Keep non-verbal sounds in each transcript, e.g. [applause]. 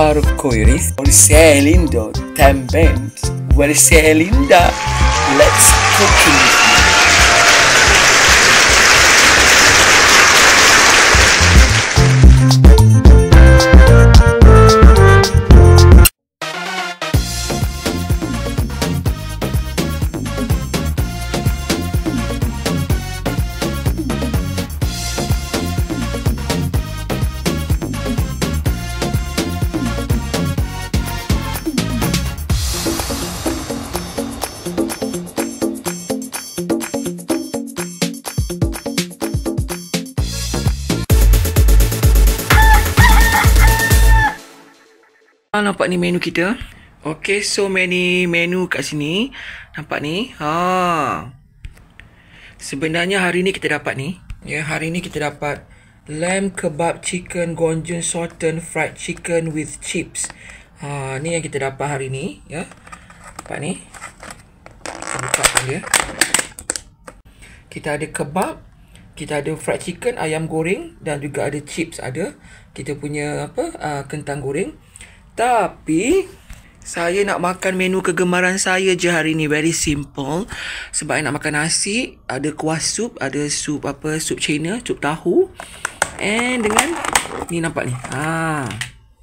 Arco Iris, Orselinda, Tambent, Orselinda. Let's cook it. Ha, nampak ni menu kita. Okay, so many menu kat sini. Nampak ni. Ha. Sebenarnya hari ni kita dapat ni. Ya, hari ni kita dapat lamb kebab chicken gonjun sotten fried chicken with chips. Ha, ni yang kita dapat hari ni, ya. Nampak ni. Kita buka dia. Kita ada kebab, kita ada fried chicken, ayam goreng dan juga ada chips ada. Kita punya apa? Uh, kentang goreng. Tapi saya nak makan menu kegemaran saya je hari ni very simple. Sebab saya nak makan nasi, ada kuah sup, ada sup apa, sup China, sup tahu. And dengan ni nampak ni. Ha.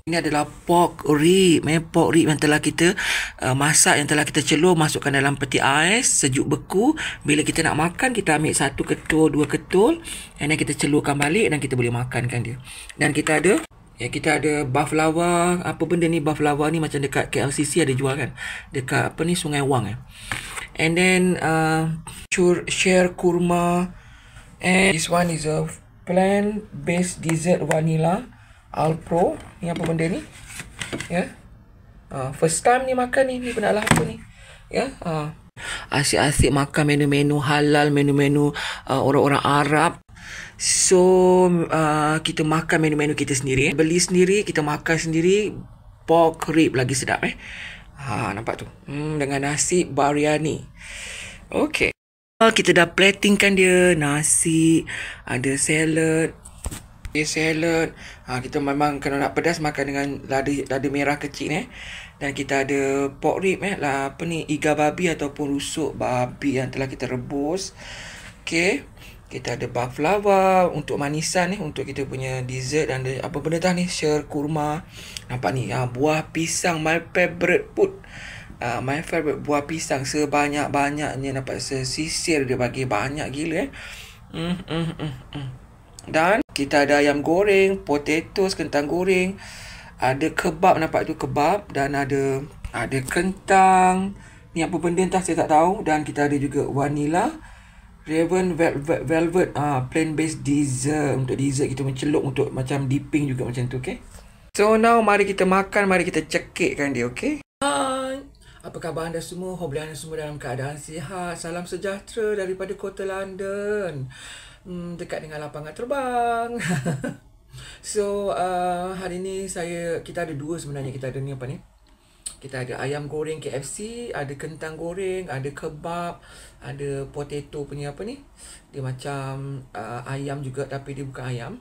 Ini adalah pork rib. Eh, pork rib yang telah kita uh, masak, yang telah kita celur, masukkan dalam peti ais, sejuk beku. Bila kita nak makan, kita ambil satu ketul, dua ketul. And then kita celurkan balik dan kita boleh makankan dia. Dan kita ada Ya kita ada buff lava, apa benda ni buff lava ni macam dekat KLCC ada jual kan. Dekat apa ni Sungai Wang eh. And then uh, cur- share kurma and this one is a plant based dessert vanilla Alpro. Ni apa benda ni? Ya. Yeah. Uh, first time ni makan ni, ni pernah lah apa ni. Ya. Yeah. Uh. Asyik-asyik makan menu-menu halal, menu-menu uh, orang-orang Arab. So uh, kita makan menu-menu kita sendiri eh. Beli sendiri, kita makan sendiri Pork rib lagi sedap eh Ha, nampak tu hmm, Dengan nasi bariani Okay uh, Kita dah platingkan dia Nasi Ada salad Dia salad ha, Kita memang kalau nak pedas Makan dengan lada, lada merah kecil eh dan kita ada pork rib eh lah apa ni iga babi ataupun rusuk babi yang telah kita rebus Okay kita ada baklava untuk manisan ni eh, untuk kita punya dessert dan ada apa benda tah ni share kurma nampak ni ha, buah pisang my favorite put Uh, ah, my favorite buah pisang sebanyak-banyaknya nampak sesisir dia bagi banyak gila eh. Mm, mm, mm, mm. Dan kita ada ayam goreng, potato, kentang goreng. Ada kebab nampak tu kebab dan ada ada kentang. Ni apa benda entah saya tak tahu dan kita ada juga vanila. Raven Velvet, ah uh, Plain Base Dessert Untuk dessert kita mencelup Untuk macam dipping juga macam tu okay? So now mari kita makan Mari kita cekikkan dia okay? Hai Apa khabar anda semua? Hopefully anda semua dalam keadaan sihat Salam sejahtera daripada kota London hmm, Dekat dengan lapangan terbang [laughs] So uh, hari ni saya Kita ada dua sebenarnya Kita ada ni apa ni? kita ada ayam goreng KFC, ada kentang goreng, ada kebab, ada potato punya apa ni. Dia macam uh, ayam juga tapi dia bukan ayam.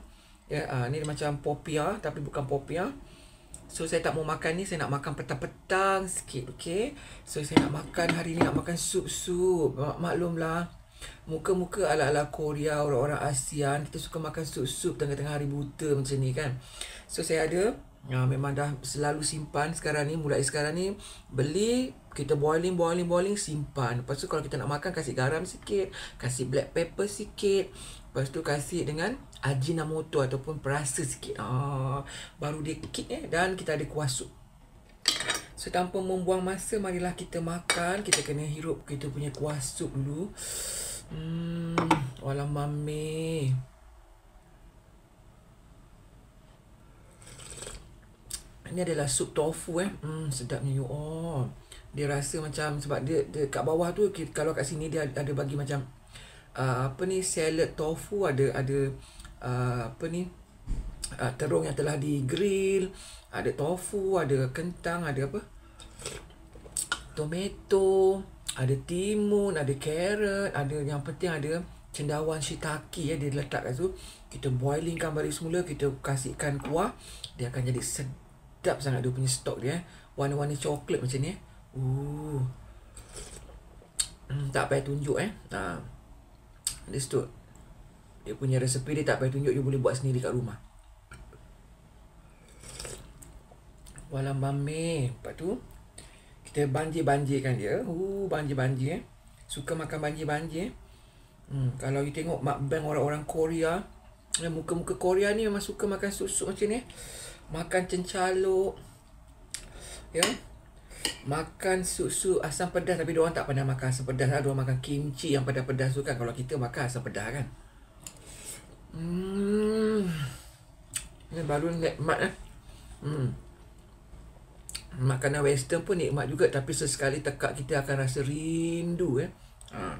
Ya, yeah, uh, ni dia macam popiah tapi bukan popiah. So saya tak mau makan ni, saya nak makan petang-petang sikit, okey. So saya nak makan hari ni nak makan sup-sup. Maklumlah muka-muka ala-ala Korea, orang-orang ASEAN kita suka makan sup-sup tengah-tengah hari buta macam ni kan. So saya ada Ha, memang dah selalu simpan sekarang ni Mulai sekarang ni Beli Kita boiling, boiling, boiling Simpan Lepas tu kalau kita nak makan Kasih garam sikit Kasih black pepper sikit Lepas tu kasih dengan Ajinomoto Ataupun perasa sikit ha, Baru dia kick eh Dan kita ada kuah sup So tanpa membuang masa Marilah kita makan Kita kena hirup kita punya kuah sup dulu Hmm Walau mami Hmm ni adalah sup tofu eh. Hmm, sedapnya you all. Dia rasa macam sebab dia, dia kat bawah tu kalau kat sini dia ada bagi macam uh, apa ni salad tofu ada ada uh, apa ni uh, terung yang telah di grill, ada tofu, ada kentang, ada apa? Tomato, ada timun, ada carrot, ada yang penting ada cendawan shiitake ya dia letak kat situ. Kita boilingkan baru semula, kita kasihkan kuah, dia akan jadi sedap sedap sangat dia punya stok dia eh. Warna-warna coklat macam ni eh. Ooh. Hmm, tak payah tunjuk eh. Ha. Understood. Dia punya resepi dia tak payah tunjuk dia boleh buat sendiri kat rumah. Walang bami. Lepas tu kita banjir-banjirkan dia. Ooh, banjir-banjir eh. Suka makan banjir-banjir eh. Hmm, kalau you tengok mak orang-orang Korea, eh, muka-muka Korea ni memang suka makan susu macam ni eh makan cencaluk ya makan susu asam pedas tapi dia tak pernah makan asam pedas lah dia makan kimchi yang pedas-pedas tu kan kalau kita makan asam pedas kan hmm. ni baru nikmat eh. hmm. makanan western pun nikmat juga tapi sesekali tekak kita akan rasa rindu eh. Ha.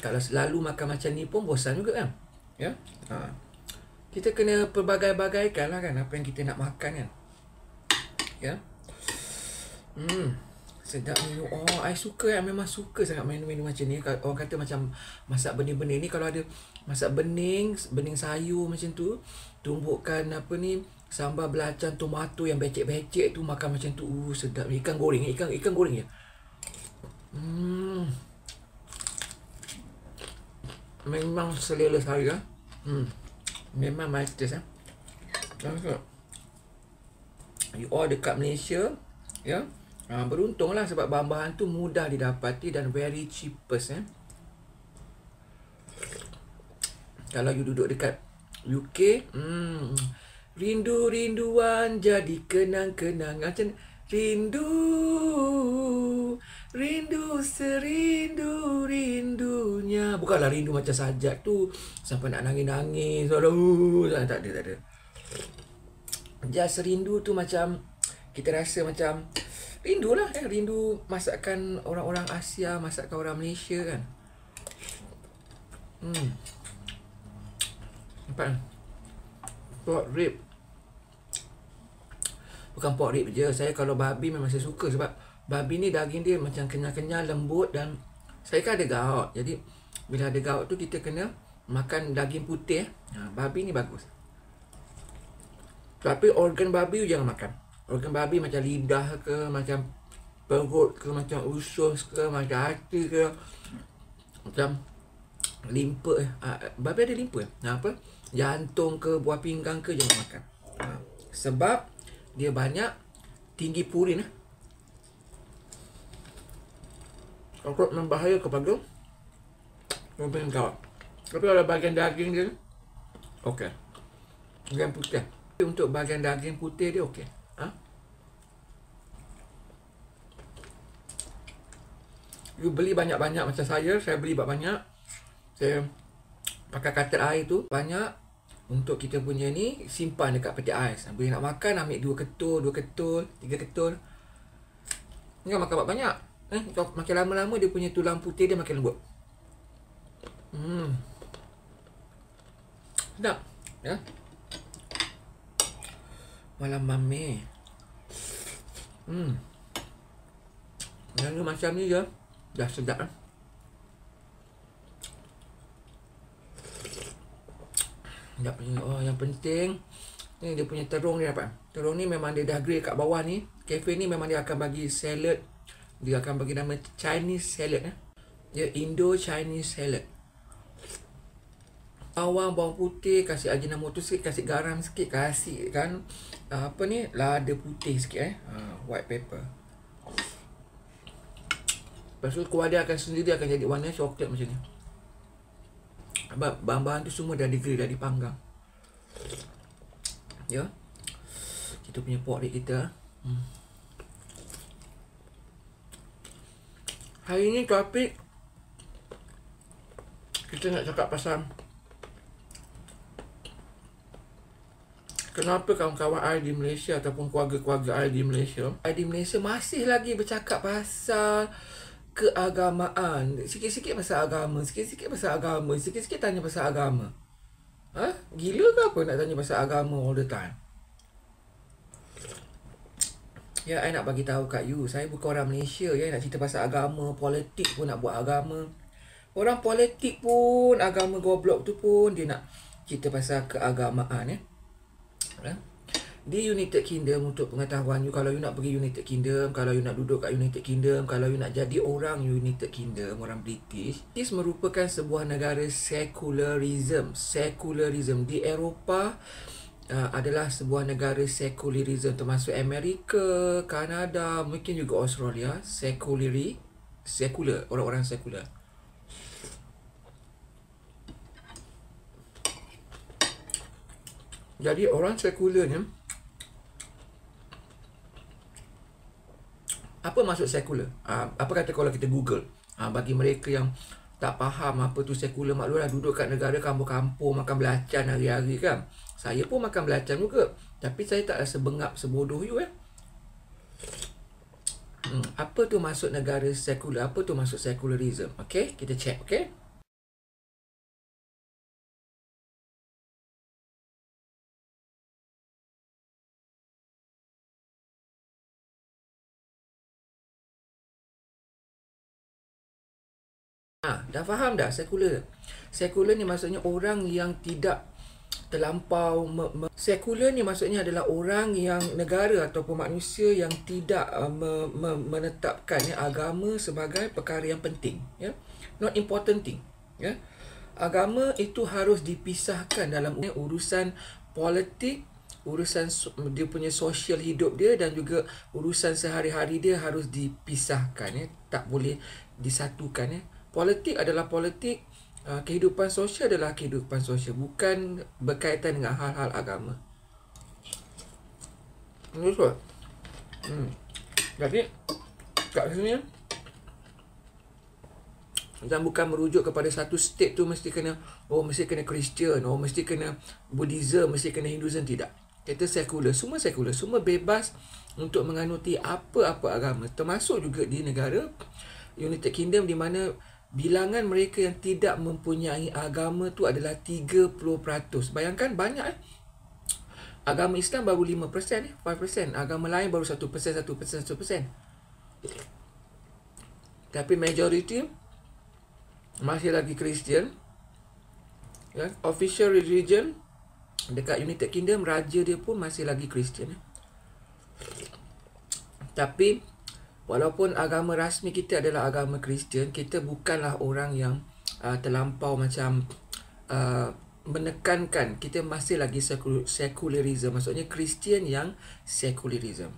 Kalau selalu makan macam ni pun bosan juga kan. Ya. Yeah? Ha kita kena pelbagai-bagaikan lah kan apa yang kita nak makan kan ya hmm sedap ni oh I suka ya memang suka sangat menu-menu macam ni orang kata macam masak bening-bening ni kalau ada masak bening bening sayur macam tu tumbukkan apa ni sambal belacan tomato yang becek-becek tu makan macam tu uh, sedap ikan goreng ikan ikan goreng ya hmm memang selera saya ya? hmm Memang masters lah Langsung You all dekat Malaysia Ya yeah. Beruntung lah sebab bahan-bahan tu mudah didapati dan very cheapest eh. Kalau you duduk dekat UK hmm, Rindu-rinduan jadi kenang-kenang Macam rindu Rindu serindu rindunya Bukanlah rindu macam sajak tu Sampai nak nangis-nangis uh, Tak ada, tak ada Just rindu tu macam Kita rasa macam rindu lah. eh Rindu masakan orang-orang Asia Masakan orang Malaysia kan Hmm Nampak Pork rib Bukan pork rib je Saya kalau babi memang saya suka sebab babi ni daging dia macam kenyal-kenyal lembut dan saya kan ada gout jadi bila ada gout tu kita kena makan daging putih ha, babi ni bagus tapi organ babi tu jangan makan organ babi macam lidah ke macam perut ke macam usus ke macam hati ke macam limpa ha, babi ada limpa ha, apa jantung ke buah pinggang ke jangan makan ha, sebab dia banyak tinggi purin eh. Cockroach memang bahaya kepada Mungkin kau Tapi kalau bahagian daging dia Okey Bahagian putih Tapi untuk bahagian daging putih dia okey ha? You beli banyak-banyak macam saya Saya beli banyak-banyak Saya pakai katil air tu Banyak untuk kita punya ni simpan dekat peti ais. Bila nak makan ambil dua ketul, dua ketul, tiga ketul. Jangan makan -banyak. Eh, makin lama-lama dia punya tulang putih dia makin lembut. Hmm. Sedap. Ya. Malam mame. Hmm. Yang ni macam ni je. Ya? Dah sedap eh? Sedap ni. Oh, yang penting. Ni dia punya terung ni dapat. Terung ni memang dia dah grill kat bawah ni. Cafe ni memang dia akan bagi salad dia akan bagi nama Chinese salad eh. Dia Indo Chinese salad. Bawang bawang putih, kasih ajinomoto sikit, kasih garam sikit, kasih kan ah, apa ni lada putih sikit eh. Ah, white pepper. Lepas tu kuah dia akan sendiri akan jadi warna coklat macam ni. bahan-bahan tu semua dah grill, dah dipanggang. Ya. Kita punya pork rib kita. Hmm. Hari ni topik kita nak cakap pasal kenapa kawan-kawan saya di Malaysia ataupun keluarga-keluarga saya di Malaysia saya di Malaysia masih lagi bercakap pasal keagamaan sikit-sikit pasal agama sikit-sikit pasal agama sikit-sikit tanya pasal agama ha? gila ke apa nak tanya pasal agama all the time Ya, saya nak bagi tahu kat you, saya bukan orang Malaysia ya, nak cerita pasal agama, politik pun nak buat agama. Orang politik pun, agama goblok tu pun dia nak cerita pasal keagamaan ya. ya. Di United Kingdom untuk pengetahuan you, kalau you nak pergi United Kingdom, kalau you nak duduk kat United Kingdom, kalau you nak jadi orang United Kingdom, orang British, this merupakan sebuah negara sekularism, sekularism di Eropah. Uh, adalah sebuah negara sekulerisme termasuk Amerika, Kanada, mungkin juga Australia sekuleri sekuler orang-orang sekuler. Jadi orang sekuler ni apa maksud sekuler? Ah, apa kata kalau kita Google? Ah, bagi mereka yang tak faham apa tu sekular maklumlah duduk kat negara kampung-kampung makan belacan hari-hari kan saya pun makan belacan juga tapi saya tak rasa bengap sebodoh you eh hmm, apa tu maksud negara sekular apa tu maksud sekularism Okay, kita check Okay. Dah faham dah sekuler. Sekuler ni maksudnya orang yang tidak terlampau Sekuler ni maksudnya adalah orang yang negara ataupun manusia yang tidak uh, me- me- menetapkan ya, agama sebagai perkara yang penting, ya. Not important thing, ya. Agama itu harus dipisahkan dalam urusan politik urusan dia punya sosial hidup dia dan juga urusan sehari-hari dia harus dipisahkan ya tak boleh disatukan ya politik adalah politik, uh, kehidupan sosial adalah kehidupan sosial, bukan berkaitan dengan hal-hal agama. Betul. Hmm. Jadi kat sini dan bukan merujuk kepada satu state tu mesti kena oh mesti kena Christian, oh mesti kena Buddhism, mesti kena Hinduism tidak. Kita sekular, semua sekular, semua bebas untuk menganuti apa-apa agama termasuk juga di negara United Kingdom di mana bilangan mereka yang tidak mempunyai agama tu adalah 30%. Bayangkan banyak eh. Agama Islam baru 5%, eh, 5%. Agama lain baru 1%, 1%, 1%. Tapi majority masih lagi Kristian. Ya, official religion dekat United Kingdom, raja dia pun masih lagi Kristian. Eh. Tapi walaupun agama rasmi kita adalah agama Kristian, kita bukanlah orang yang uh, terlampau macam uh, menekankan kita masih lagi sekularisme. Maksudnya Kristian yang sekularisme.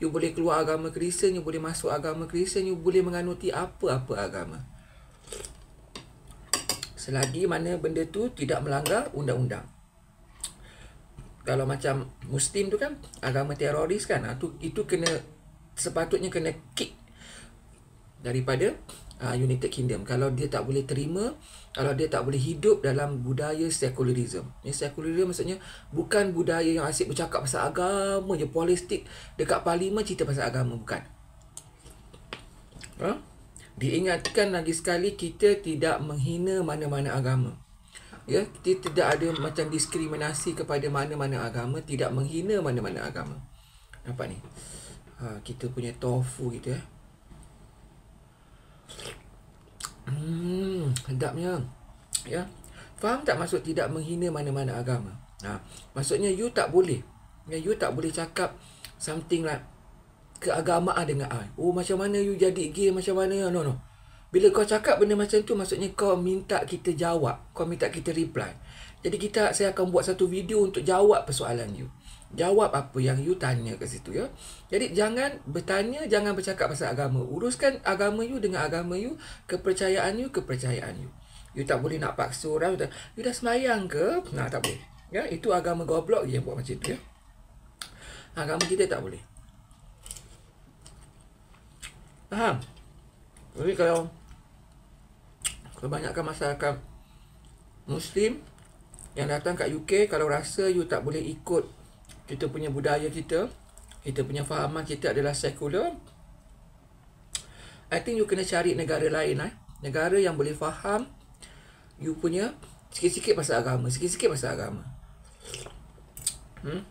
You boleh keluar agama Kristian, you boleh masuk agama Kristian, you boleh menganuti apa-apa agama. Selagi mana benda tu tidak melanggar undang-undang. Kalau macam Muslim tu kan agama teroris kan, itu ah, itu kena sepatutnya kena kick daripada uh, United Kingdom kalau dia tak boleh terima kalau dia tak boleh hidup dalam budaya sekularism. Ya, sekularism maksudnya bukan budaya yang asyik bercakap pasal agama je, politik dekat parlimen cerita pasal agama bukan. Ha? Diingatkan lagi sekali kita tidak menghina mana-mana agama. Ya, kita tidak ada macam diskriminasi kepada mana-mana agama, tidak menghina mana-mana agama. Apa ni? ha, kita punya tofu gitu eh. Hmm, hendaknya ya. Faham tak maksud tidak menghina mana-mana agama? Ha, maksudnya you tak boleh. Ya, you tak boleh cakap something like keagamaan dengan I. Oh, macam mana you jadi gay? Macam mana? No, no. Bila kau cakap benda macam tu, maksudnya kau minta kita jawab. Kau minta kita reply. Jadi kita saya akan buat satu video untuk jawab persoalan you jawab apa yang you tanya kat situ ya. Jadi jangan bertanya, jangan bercakap pasal agama. Uruskan agama you dengan agama you, kepercayaan you, kepercayaan you. You tak boleh nak paksa orang. You, tak, you dah semayang ke? Nah, tak boleh. Ya, itu agama goblok yang buat macam tu ya. Agama kita tak boleh. Faham? Jadi kalau kebanyakan masyarakat Muslim yang datang kat UK kalau rasa you tak boleh ikut kita punya budaya kita, kita punya fahaman kita adalah sekular. I think you kena cari negara lain eh. Negara yang boleh faham you punya sikit-sikit pasal agama, sikit-sikit pasal agama. Hmm.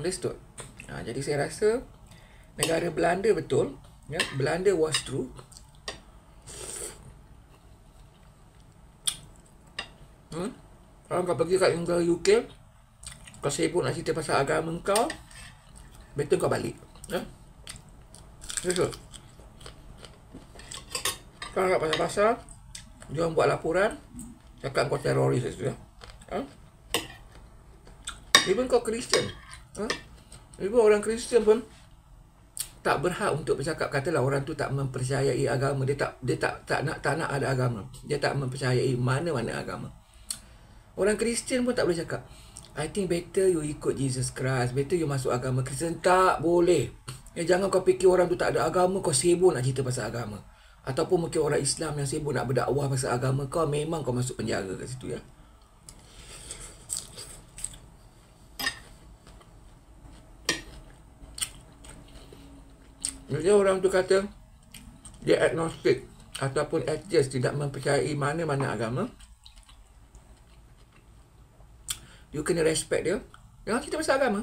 Let's do. Ha, jadi saya rasa negara Belanda betul, ya. Belanda was true. Hmm. Kalau kau pergi kat UK, kau sibuk nak cerita pasal agama kau Betul kau balik Ya Betul Kau nak pasal-pasal Jom buat laporan Cakap kau teroris itu ya. ha? Even kau Kristian ha? Ya? Even orang Kristian pun tak berhak untuk bercakap katalah orang tu tak mempercayai agama dia tak dia tak tak nak tak nak ada agama dia tak mempercayai mana-mana agama orang Kristian pun tak boleh cakap I think better you ikut Jesus Christ. Better you masuk agama Kristen Tak boleh. Ya, jangan kau fikir orang tu tak ada agama. Kau sibuk nak cerita pasal agama. Ataupun mungkin orang Islam yang sibuk nak berdakwah pasal agama kau. Memang kau masuk penjara kat situ ya. Maksudnya orang tu kata dia agnostik ataupun atheist tidak mempercayai mana-mana agama. You kena respect dia. Jangan cerita pasal agama.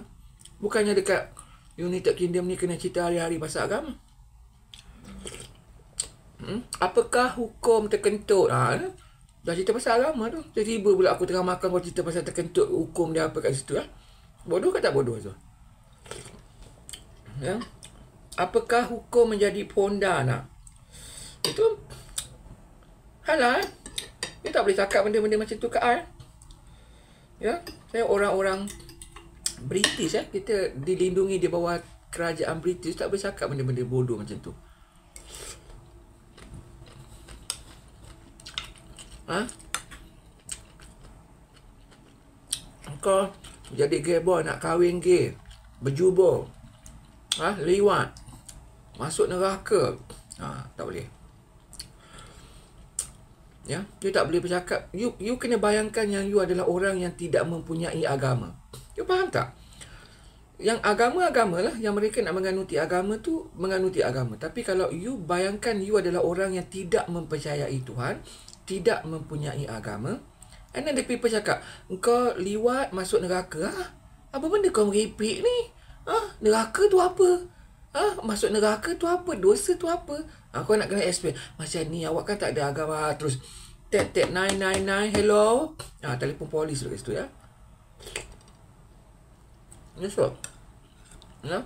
Bukannya dekat United Kingdom ni kena cerita hari-hari pasal agama. Hmm? Apakah hukum terkentut? Ha, ni? Eh? dah cerita pasal agama tu. Tiba-tiba pula aku tengah makan kau cerita pasal terkentut hukum dia apa kat situ. Ha? Bodoh kata tak bodoh tu? Ya? Apakah hukum menjadi ponda nak? Itu Halal eh? Dia tak boleh cakap benda-benda macam tu ke I ah, ya saya orang-orang British eh, kita dilindungi di bawah kerajaan British tak boleh cakap benda-benda bodoh macam tu ha kau jadi gay boy nak kahwin gay berjubur ha lewat masuk neraka ha tak boleh ya you tak boleh bercakap you you kena bayangkan yang you adalah orang yang tidak mempunyai agama you faham tak yang agama-agama lah yang mereka nak menganuti agama tu menganuti agama tapi kalau you bayangkan you adalah orang yang tidak mempercayai Tuhan tidak mempunyai agama and then the people cakap engkau liwat masuk neraka ah apa benda kau meripik ni ah neraka tu apa ah masuk neraka tu apa dosa tu apa Aku nak kena explain Macam ni awak kan tak ada agama Terus Tap tap 999 Hello ah, ha, Telepon polis dekat situ ya Ya so Ya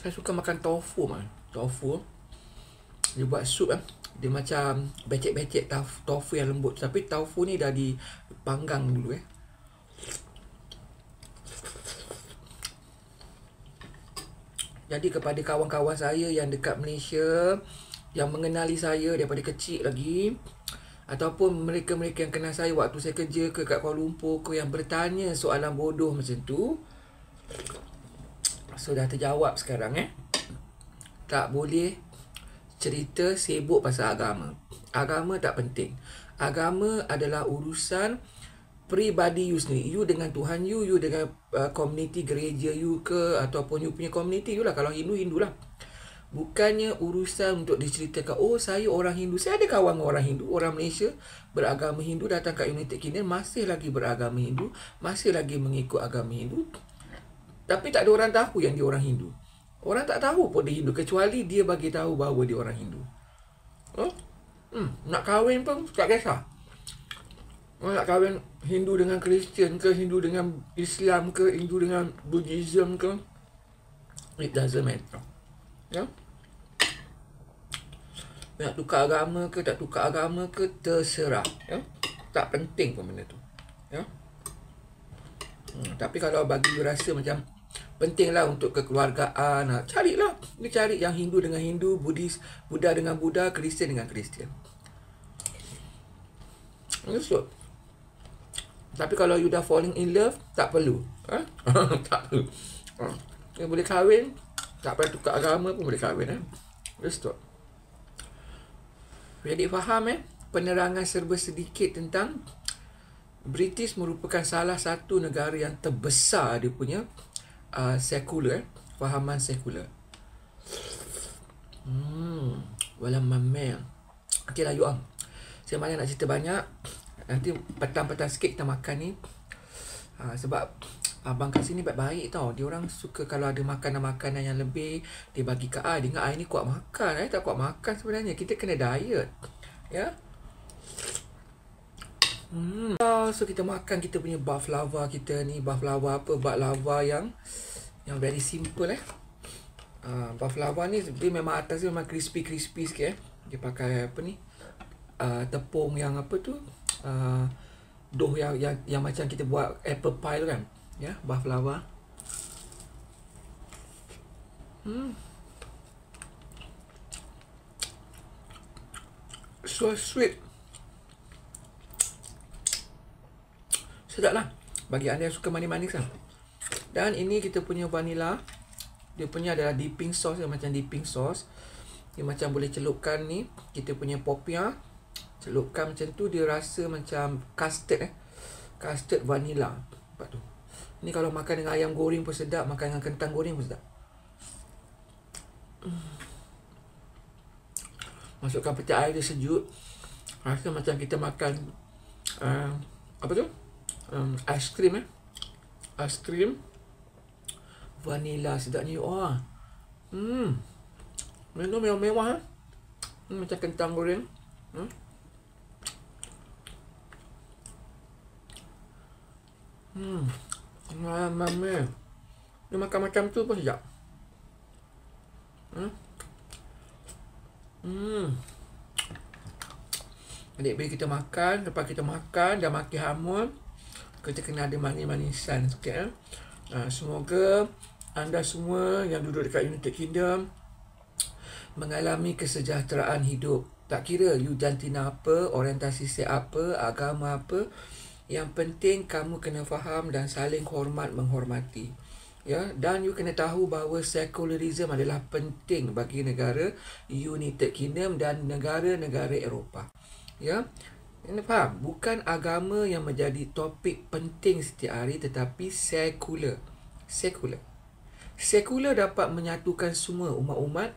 Saya suka makan tofu man Tofu Dia buat sup eh. Dia macam Becek-becek tofu yang lembut Tapi tofu ni dah dipanggang dulu eh Jadi kepada kawan-kawan saya yang dekat Malaysia Yang mengenali saya daripada kecil lagi Ataupun mereka-mereka yang kenal saya waktu saya kerja ke kat Kuala Lumpur ke Yang bertanya soalan bodoh macam tu So dah terjawab sekarang eh Tak boleh cerita sibuk pasal agama Agama tak penting Agama adalah urusan urusan pribadi you sendiri you dengan Tuhan you you dengan uh, community gereja you ke ataupun you punya community you lah kalau Hindu Hindu lah bukannya urusan untuk diceritakan oh saya orang Hindu saya ada kawan orang Hindu orang Malaysia beragama Hindu datang kat United Kingdom masih lagi beragama Hindu masih lagi mengikut agama Hindu tapi tak ada orang tahu yang dia orang Hindu orang tak tahu pun dia Hindu kecuali dia bagi tahu bahawa dia orang Hindu oh hmm, nak kahwin pun tak kisah Orang nak kahwin Hindu dengan Kristian ke, Hindu dengan Islam ke, Hindu dengan Buddhism ke, it doesn't matter. Ya? Yeah? Nak tukar agama ke, tak tukar agama ke, terserah. Ya? Yeah? Tak penting pun benda tu. Ya? Yeah? Hmm, tapi kalau bagi you rasa macam pentinglah untuk kekeluargaan, nak ah, carilah. Ni cari yang Hindu dengan Hindu, Buddhis, Buddha dengan Buddha, Kristian dengan Kristian. Ini so, tapi kalau you dah falling in love, tak perlu. Ha? [laughs] tak perlu. Ha. You boleh kahwin, tak payah tukar agama pun boleh kahwin. Ha? Restore. Jadi faham eh, penerangan serba sedikit tentang British merupakan salah satu negara yang terbesar dia punya uh, sekular, eh? fahaman sekular. Hmm, walau mamel. Okeylah, you on. Saya malam nak cerita banyak. Nanti petang-petang sikit kita makan ni ha, Sebab Abang kat sini baik-baik tau Dia orang suka kalau ada makanan-makanan yang lebih Dia bagi ke air Dengar air ni kuat makan Air tak kuat makan sebenarnya Kita kena diet Ya Hmm. Ah, so kita makan kita punya buff lava kita ni Buff lava apa? Buff lava yang Yang very simple eh uh, Buff lava ni dia memang atas dia memang crispy-crispy sikit eh Dia pakai apa ni uh, Tepung yang apa tu uh, dough yang, yang yang macam kita buat apple pie tu kan. Ya, yeah, buah flava. Hmm. So sweet. Sedaplah. Bagi anda yang suka manis-manis lah. Dan ini kita punya vanila. Dia punya adalah dipping sauce. Dia macam dipping sauce. Dia macam boleh celupkan ni. Kita punya popiah celupkan macam tu dia rasa macam custard eh custard vanilla nampak tu ni kalau makan dengan ayam goreng pun sedap makan dengan kentang goreng pun sedap masukkan pecah air dia sejuk rasa macam kita makan uh, apa tu um, ice cream eh ice cream vanilla sedapnya oh ah. hmm menu mewah mewah eh? Hmm, macam kentang goreng hmm? Hmm. Ah, mami. Dia makan macam tu pun sejak. Hmm. Hmm. Adik bila kita makan, lepas kita makan dan makin hamun, kita kena ada manis-manisan sikit. Eh? Ha, semoga anda semua yang duduk dekat United Kingdom mengalami kesejahteraan hidup. Tak kira you jantina apa, orientasi siapa, agama apa, yang penting kamu kena faham dan saling hormat menghormati. Ya, dan you kena tahu bahawa sekularisme adalah penting bagi negara United Kingdom dan negara-negara Eropah. Ya. Ini faham, bukan agama yang menjadi topik penting setiap hari tetapi sekular. Sekular. Sekular dapat menyatukan semua umat-umat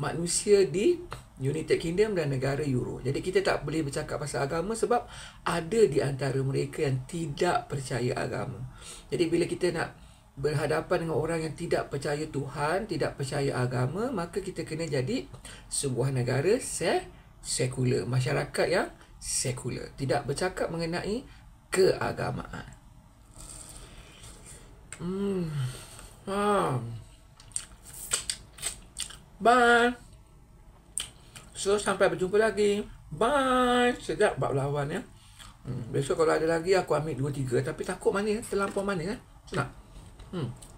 manusia di United Kingdom dan negara Euro. Jadi kita tak boleh bercakap pasal agama sebab ada di antara mereka yang tidak percaya agama. Jadi bila kita nak berhadapan dengan orang yang tidak percaya Tuhan, tidak percaya agama, maka kita kena jadi sebuah negara se sekular, masyarakat yang sekular, tidak bercakap mengenai keagamaan. Hmm. Ah. Bye. So, sampai berjumpa lagi. Bye. Sedap bab lawan ya. Hmm, besok kalau ada lagi, aku ambil dua, tiga. Tapi takut manis. Terlampau manis. Eh? Senang. Hmm.